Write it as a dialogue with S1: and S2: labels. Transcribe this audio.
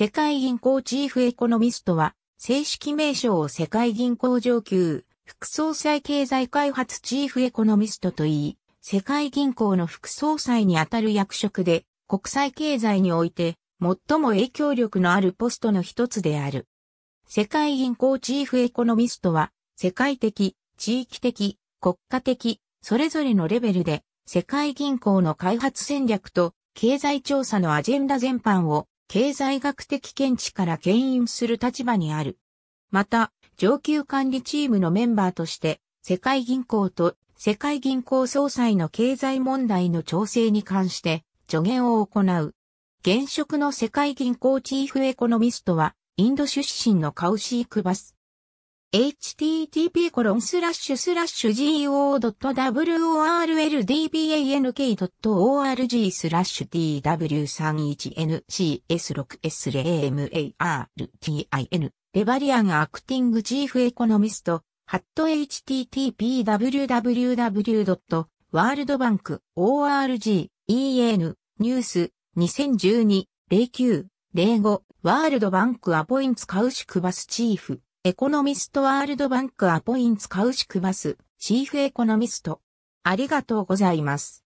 S1: 世界銀行チーフエコノミストは、正式名称を世界銀行上級、副総裁経済開発チーフエコノミストといい、世界銀行の副総裁にあたる役職で、国際経済において、最も影響力のあるポストの一つである。世界銀行チーフエコノミストは、世界的、地域的、国家的、それぞれのレベルで、世界銀行の開発戦略と経済調査のアジェンダ全般を経済学的見地から牽引する立場にある。また、上級管理チームのメンバーとして、世界銀行と世界銀行総裁の経済問題の調整に関して助言を行う。現職の世界銀行チーフエコノミストは、インド出身のカウシークバス、http://go.worldbank.org スラッシュ w 3 1 n c s 6 s a m a r t i n レバリアンアクティングチーフエコノミストハット http://www.worldbank.org.en ニュース2012-09-05ワールドバンクアポインツカウシクバスチーフエコノミストワールドバンクアポインツカウシクバス、チーフエコノミスト。ありがとうございます。